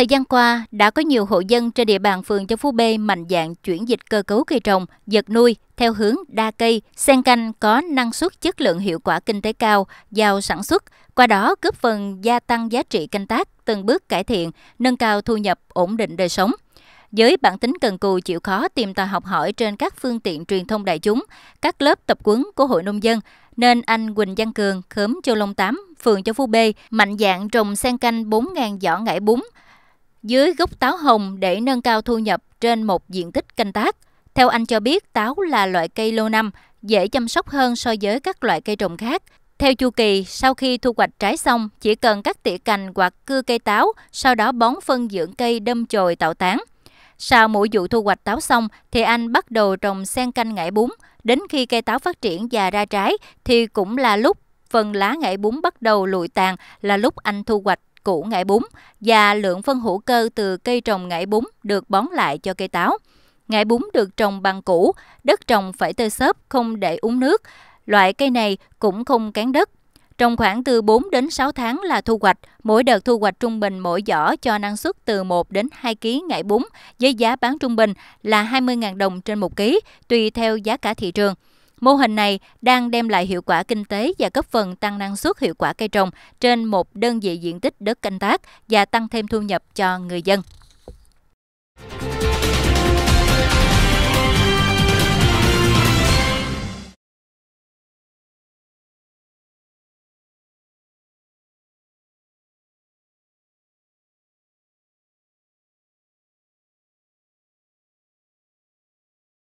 Thời gian qua, đã có nhiều hộ dân trên địa bàn phường Châu Phú B mạnh dạn chuyển dịch cơ cấu cây trồng, vật nuôi theo hướng đa cây, xen canh có năng suất chất lượng hiệu quả kinh tế cao, giàu sản xuất, qua đó góp phần gia tăng giá trị canh tác, từng bước cải thiện, nâng cao thu nhập, ổn định đời sống. Với bản tính cần cù chịu khó tìm tòi học hỏi trên các phương tiện truyền thông đại chúng, các lớp tập quấn của hội nông dân, nên anh Quỳnh Văn Cường, khóm Châu Long 8, phường Châu Phú B, mạnh dạn trồng sen canh 4.000 giỏ ngải bún, dưới gốc táo hồng để nâng cao thu nhập trên một diện tích canh tác. Theo anh cho biết, táo là loại cây lâu năm, dễ chăm sóc hơn so với các loại cây trồng khác. Theo chu kỳ, sau khi thu hoạch trái xong, chỉ cần cắt tỉa cành hoặc cưa cây táo, sau đó bón phân dưỡng cây đâm chồi tạo tán. Sau mỗi vụ thu hoạch táo xong thì anh bắt đầu trồng sen canh ngải bún. Đến khi cây táo phát triển và ra trái thì cũng là lúc phần lá ngải bún bắt đầu lụi tàn là lúc anh thu hoạch củ ngải bún và lượng phân hữu cơ từ cây trồng ngải bún được bón lại cho cây táo. Ngải bún được trồng bằng củ, đất trồng phải tơi xốp không để uống nước. Loại cây này cũng không cán đất. Trong khoảng từ 4 đến 6 tháng là thu hoạch, mỗi đợt thu hoạch trung bình mỗi giỏ cho năng suất từ 1 đến 2 kg ngải bún với giá bán trung bình là 20.000 đồng trên 1 kg tùy theo giá cả thị trường. Mô hình này đang đem lại hiệu quả kinh tế và góp phần tăng năng suất hiệu quả cây trồng trên một đơn vị diện tích đất canh tác và tăng thêm thu nhập cho người dân.